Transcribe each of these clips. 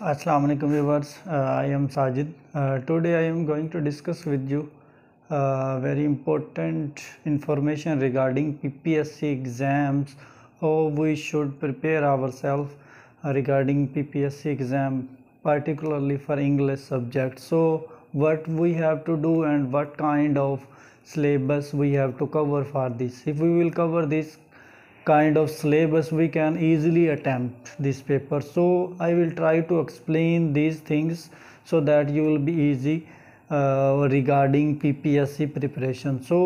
Assalamu alaikum viewers uh, I am Sajid uh, today I am going to discuss with you uh, very important information regarding PPSC exams how we should prepare ourselves regarding PPSC exam particularly for English subject so what we have to do and what kind of syllabus we have to cover for this if we will cover this kind of syllabus we can easily attempt this paper so i will try to explain these things so that you will be easy uh, regarding ppsc preparation so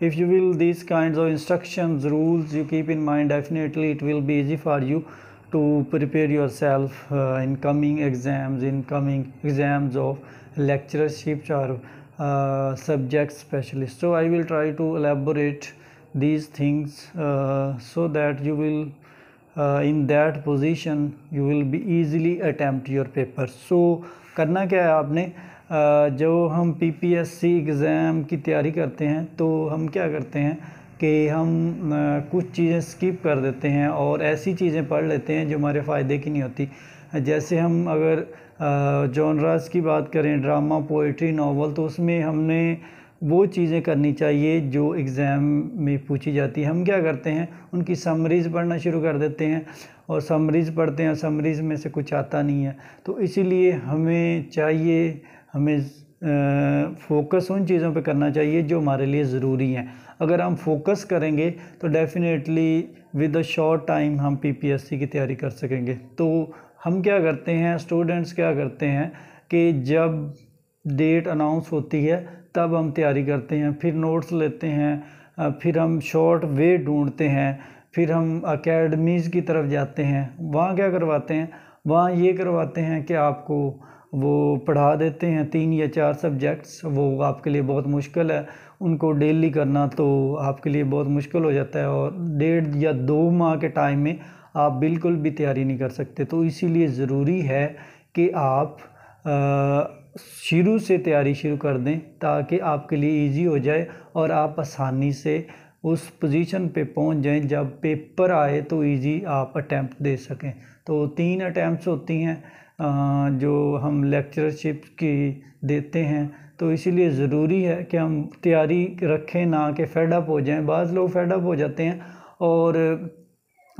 if you will these kinds of instructions rules you keep in mind definitely it will be easy for you to prepare yourself uh, in coming exams in coming exams of lecturership or uh, subject specialist so i will try to elaborate these things uh, so that you will uh, in that position you will be easily attempt your paper so करना क्या है आपने uh, जो हम PPSC exam की तैयारी करते हैं तो हम क्या करते हैं कि हम uh, कुछ चीज़ें स्किप कर देते हैं और ऐसी चीज़ें पढ़ लेते हैं जो हमारे फ़ायदे की नहीं होती जैसे हम अगर जॉनराज uh, की बात करें ड्रामा पोइट्री नावल तो उसमें हमने वो चीज़ें करनी चाहिए जो एग्ज़ाम में पूछी जाती है हम क्या करते हैं उनकी समरीज़ पढ़ना शुरू कर देते हैं और समरीज़ पढ़ते हैं समरीज़ में से कुछ आता नहीं है तो इसीलिए हमें चाहिए हमें फोकस उन चीज़ों पे करना चाहिए जो हमारे लिए ज़रूरी हैं अगर हम फोकस करेंगे तो definitely with a short time हम पीपीएससी की तैयारी कर सकेंगे तो हम क्या करते हैं स्टूडेंट्स क्या करते हैं कि जब डेट अनाउंस होती है तब हम तैयारी करते हैं फिर नोट्स लेते हैं फिर हम शॉर्ट वे ढूंढते हैं फिर हम अकेडमीज़ की तरफ जाते हैं वहाँ क्या करवाते हैं वहाँ ये करवाते हैं कि आपको वो पढ़ा देते हैं तीन या चार सब्जेक्ट्स वो आपके लिए बहुत मुश्किल है उनको डेली करना तो आपके लिए बहुत मुश्किल हो जाता है और डेढ़ या दो माह के टाइम में आप बिल्कुल भी तैयारी नहीं कर सकते तो इसीलिए ज़रूरी है कि आप आ, शुरू से तैयारी शुरू कर दें ताकि आपके लिए इजी हो जाए और आप आसानी से उस पोजीशन पे पहुंच जाएं जब पेपर आए तो इजी आप अटैम्प्ट दे सकें तो तीन अटैम्प्ट होती हैं जो हम लेक्चरशिप की देते हैं तो इसीलिए ज़रूरी है कि हम तैयारी रखें ना कि फेडअप हो जाएं बाज़ लोग फेडअप हो जाते हैं और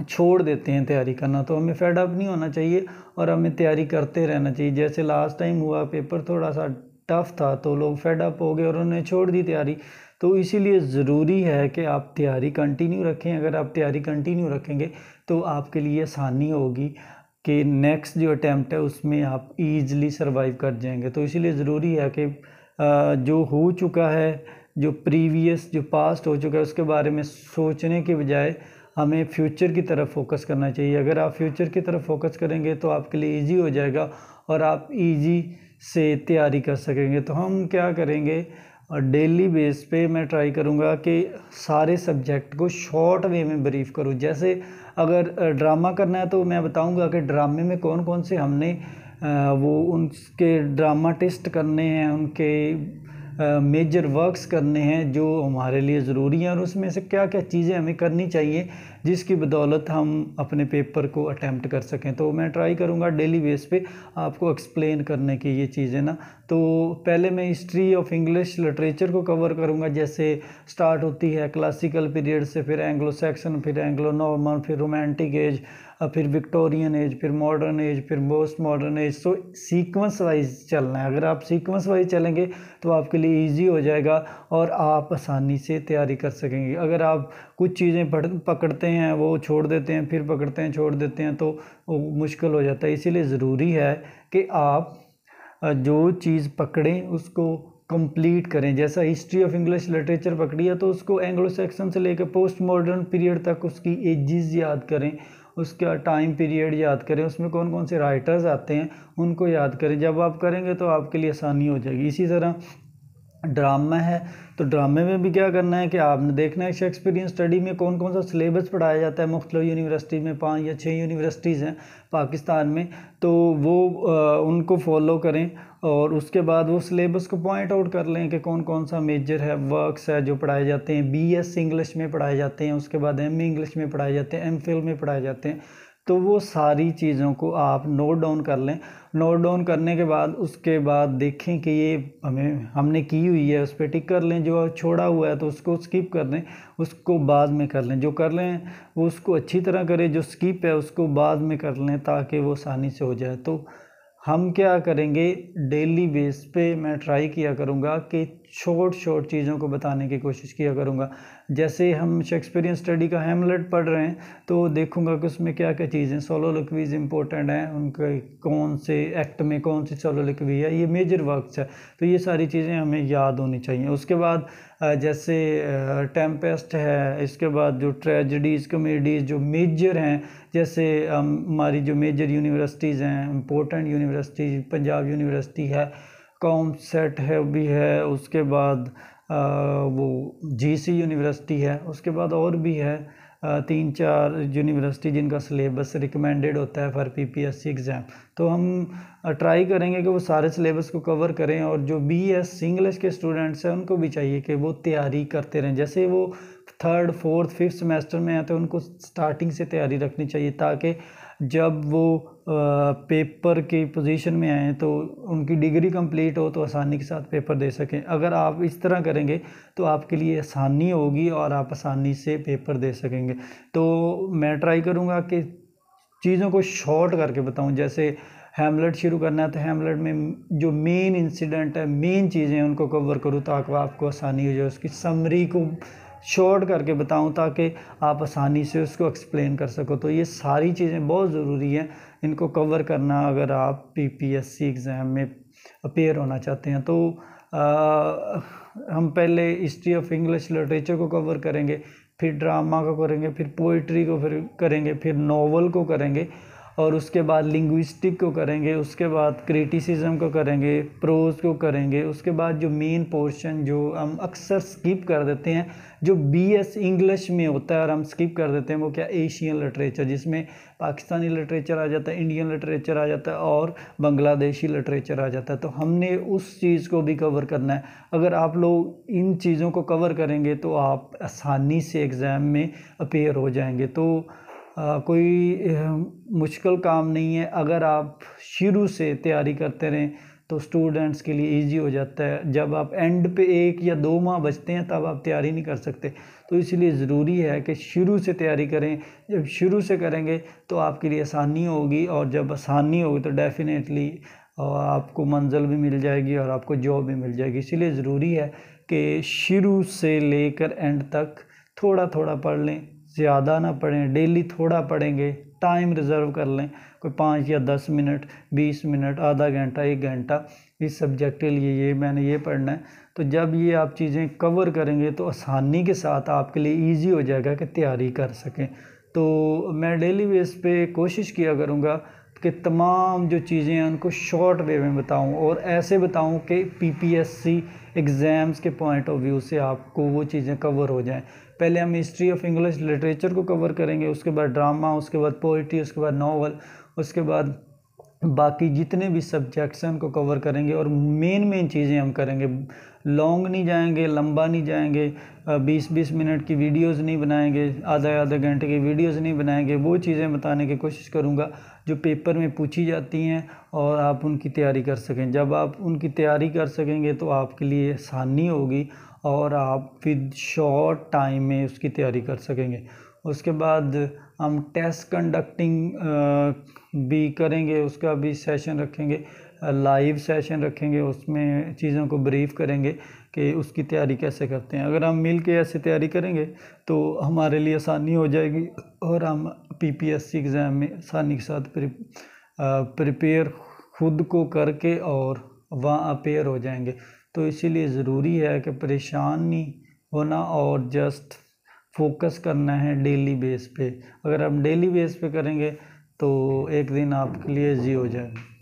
छोड़ देते हैं तैयारी करना तो हमें फेड अप नहीं होना चाहिए और हमें तैयारी करते रहना चाहिए जैसे लास्ट टाइम हुआ पेपर थोड़ा सा टफ़ था तो लोग फेड अप हो गए और उन्होंने छोड़ दी तैयारी तो इसीलिए ज़रूरी है कि आप तैयारी कंटिन्यू रखें अगर आप तैयारी कंटिन्यू रखेंगे तो आपके लिए आसानी होगी कि नेक्स्ट जो अटैम्प्ट है उसमें आप ईज़िली सर्वाइव कर जाएंगे तो इसीलिए ज़रूरी है कि जो हो चुका है जो प्रीवियस जो पास्ट हो चुका है उसके बारे में सोचने के बजाय हमें फ्यूचर की तरफ फोकस करना चाहिए अगर आप फ्यूचर की तरफ फोकस करेंगे तो आपके लिए इजी हो जाएगा और आप इजी से तैयारी कर सकेंगे तो हम क्या करेंगे और डेली बेस पे मैं ट्राई करूँगा कि सारे सब्जेक्ट को शॉर्ट वे में ब्रीफ करूँ जैसे अगर ड्रामा करना है तो मैं बताऊँगा कि ड्रामे में कौन कौन से हमने वो उनके ड्रामा टेस्ट करने हैं उनके मेजर वर्क्स करने हैं जो हमारे लिए ज़रूरी हैं और उसमें से क्या क्या चीज़ें हमें करनी चाहिए जिसकी बदौलत हम अपने पेपर को अटैम्प्ट कर सकें तो मैं ट्राई करूँगा डेली बेस पे आपको एक्सप्लेन करने की ये चीज़ें ना तो पहले मैं हिस्ट्री ऑफ इंग्लिश लिटरेचर को कवर करूँगा जैसे स्टार्ट होती है क्लासिकल पीरियड से फिर एंग्लो सैक्सन फिर एंग्लो नॉर्मल फिर रोमांटिक एज फिर विक्टोरियन एज फिर मॉडर्न एज फिर मोस्ट मॉडर्न एज तो सीक्वेंस वाइज चलना है अगर आप सीक्वेंस वाइज चलेंगे तो आपके लिए इजी हो जाएगा और आप आसानी से तैयारी कर सकेंगे अगर आप कुछ चीज़ें पकड़ते हैं वो छोड़ देते हैं फिर पकड़ते हैं छोड़ देते हैं तो मुश्किल हो जाता है इसीलिए ज़रूरी है कि आप जो चीज़ पकड़ें उसको कंप्लीट करें जैसा हिस्ट्री ऑफ इंग्लिश लिटरेचर पकड़ी है तो उसको एंग्लो सेक्शन से लेकर पोस्ट मॉडर्न पीरियड तक उसकी एजिज़ याद करें उसका टाइम पीरियड याद करें उसमें कौन कौन से राइटर्स आते हैं उनको याद करें जब आप करेंगे तो आपके लिए आसानी हो जाएगी इसी तरह ड्रामा है तो ड्रामे में भी क्या करना है कि आपने देखना है शेक्सपीरियन स्टडी में कौन कौन सा सिलेबस पढ़ाया जाता है मुख्तु यूनिवर्सिटी में पाँच या छः यूनिवर्सिटीज़ हैं पाकिस्तान में तो वो आ, उनको फॉलो करें और उसके बाद वो सिलेबस को पॉइंट आउट कर लें कि कौन कौन सा मेजर है वर्कस है जो पढ़ाए जाते हैं बी एस इंग्लिश में पढ़ाए जाते हैं उसके बाद एम इंग्लिश में पढ़ाए जाते हैं एम में पढ़ाए जाते हैं तो वो सारी चीज़ों को आप नोट डाउन कर लें नोट डाउन करने के बाद उसके बाद देखें कि ये हमें हमने की हुई है उस पर टिक कर लें जो छोड़ा हुआ है तो उसको स्किप कर दें उसको बाद में कर लें जो कर लें वो उसको अच्छी तरह करें जो स्किप है उसको बाद में कर लें ताकि वो आसानी से हो जाए तो हम क्या करेंगे डेली बेस पे मैं ट्राई किया करूँगा कि शॉर्ट शॉर्ट चीज़ों को बताने की कोशिश किया करूँगा जैसे हम शेक्सपियरियन स्टडी का हेमलेट पढ़ रहे हैं तो देखूँगा कि उसमें क्या क्या चीज़ें सोलो सोलोलिक्वीज इंपॉर्टेंट हैं उनके कौन से एक्ट में कौन सी सोलो सोलोलिक्वी है ये मेजर वर्कस है तो ये सारी चीज़ें हमें याद होनी चाहिए उसके बाद जैसे टेम्पेस्ट है इसके बाद जो ट्रेजडीज़ कमेडीज़ जो मेजर हैं जैसे हमारी जो मेजर यूनिवर्सिटीज़ हैं इम्पोर्टेंट यूनिवर्सिटीज़ पंजाब यूनिवर्सिटी है कॉम सेट है भी है उसके बाद आ, वो जीसी यूनिवर्सिटी है उसके बाद और भी है आ, तीन चार यूनिवर्सिटी जिनका सिलेबस रिकमेंडेड होता है फॉर पीपीएससी एग्ज़ाम तो हम ट्राई करेंगे कि वो सारे सिलेबस को कवर करें और जो बी एस इंग्लिश के स्टूडेंट्स हैं उनको भी चाहिए कि वो तैयारी करते रहें जैसे वो थर्ड फोर्थ फिफ्थ सेमेस्टर में आते हैं तो उनको स्टार्टिंग से तैयारी रखनी चाहिए ताकि जब वो पेपर की पोजीशन में आएँ तो उनकी डिग्री कंप्लीट हो तो आसानी के साथ पेपर दे सकें अगर आप इस तरह करेंगे तो आपके लिए आसानी होगी और आप आसानी से पेपर दे सकेंगे तो मैं ट्राई करूँगा कि चीज़ों को शॉर्ट करके बताऊँ जैसे हेमलेट शुरू करना है तो हेमलेट में जो मेन इंसिडेंट है मेन चीज़ें उनको कवर करूँ ताकि आपको आसानी हो जाए उसकी समरी को शॉर्ट करके बताऊं ताकि आप आसानी से उसको एक्सप्लेन कर सको तो ये सारी चीज़ें बहुत ज़रूरी हैं इनको कवर करना अगर आप पीपीएससी एग्ज़ाम में अपेयर होना चाहते हैं तो आ, हम पहले हिस्ट्री ऑफ इंग्लिश लिटरेचर को कवर करेंगे फिर ड्रामा को करेंगे फिर पोइट्री को फिर करेंगे फिर नॉवल को करेंगे और उसके बाद लिंग्विस्टिक को करेंगे उसके बाद क्रिटिसिज्म को करेंगे प्रोज को करेंगे उसके बाद जो मेन पोर्शन जो हम अक्सर स्किप कर देते हैं जो बीएस इंग्लिश में होता है और हम स्किप कर देते हैं वो क्या एशियन लिटरेचर जिसमें पाकिस्तानी लिटरेचर आ जाता है इंडियन लिटरेचर आ जाता है और बांग्लादेशी लिटरेचर आ जाता है तो हमने उस चीज़ को भी कवर करना है अगर आप लोग इन चीज़ों को कवर करेंगे तो आप आसानी से एग्ज़ाम में अपेयर हो जाएंगे तो आ, कोई मुश्किल काम नहीं है अगर आप शुरू से तैयारी करते रहें तो स्टूडेंट्स के लिए इजी हो जाता है जब आप एंड पे एक या दो माह बचते हैं तब आप तैयारी नहीं कर सकते तो इसलिए ज़रूरी है कि शुरू से तैयारी करें जब शुरू से करेंगे तो आपके लिए आसानी होगी और जब आसानी होगी तो डेफ़िनेटली आपको मंजिल भी मिल जाएगी और आपको जॉब भी मिल जाएगी इसीलिए ज़रूरी है कि शुरू से लेकर एंड तक थोड़ा थोड़ा पढ़ लें ज़्यादा ना पढ़ें डेली थोड़ा पढ़ेंगे टाइम रिज़र्व कर लें कोई पाँच या दस मिनट बीस मिनट आधा घंटा एक घंटा इस सब्जेक्ट के लिए ये मैंने ये पढ़ना है तो जब ये आप चीज़ें कवर करेंगे तो आसानी के साथ आपके लिए ईजी हो जाएगा कि तैयारी कर सकें तो मैं डेली बेस पे कोशिश किया करूँगा कि तमाम जो चीज़ें हैं उनको शॉर्ट वे में बताऊं और ऐसे बताऊं कि पीपीएससी एग्ज़ाम्स के पॉइंट ऑफ व्यू से आपको वो चीज़ें कवर हो जाएं पहले हम हिस्ट्री ऑफ इंग्लिश लिटरेचर को कवर करेंगे उसके बाद ड्रामा उसके बाद पोइट्री उसके बाद नावल उसके बाद बाकी जितने भी सब्जेक्ट्स हैं उनको कवर करेंगे और मेन मेन चीज़ें हम करेंगे लॉन्ग नहीं जाएंगे लंबा नहीं जाएंगे बीस बीस मिनट की वीडियोस नहीं बनाएंगे आधा आधे घंटे की वीडियोस नहीं बनाएंगे वो चीज़ें बताने की कोशिश करूँगा जो पेपर में पूछी जाती हैं और आप उनकी तैयारी कर सकें जब आप उनकी तैयारी कर सकेंगे तो आपके लिए आसानी होगी और आप विद शॉर्ट टाइम में उसकी तैयारी कर सकेंगे उसके बाद हम टेस्ट कंडक्टिंग भी करेंगे उसका भी सेशन रखेंगे लाइव सेशन रखेंगे उसमें चीज़ों को ब्रीफ करेंगे कि उसकी तैयारी कैसे करते हैं अगर हम मिल के ऐसे तैयारी करेंगे तो हमारे लिए आसानी हो जाएगी और हम पीपीएससी एग्ज़ाम में आसानी के साथ प्रिपेयर खुद को करके और वहाँ अपेयर हो जाएंगे तो इसीलिए ज़रूरी है कि परेशान नहीं होना और जस्ट फोकस करना है डेली बेस पे अगर हम डेली बेस पे करेंगे तो एक दिन आपके लिए जी हो जाएगा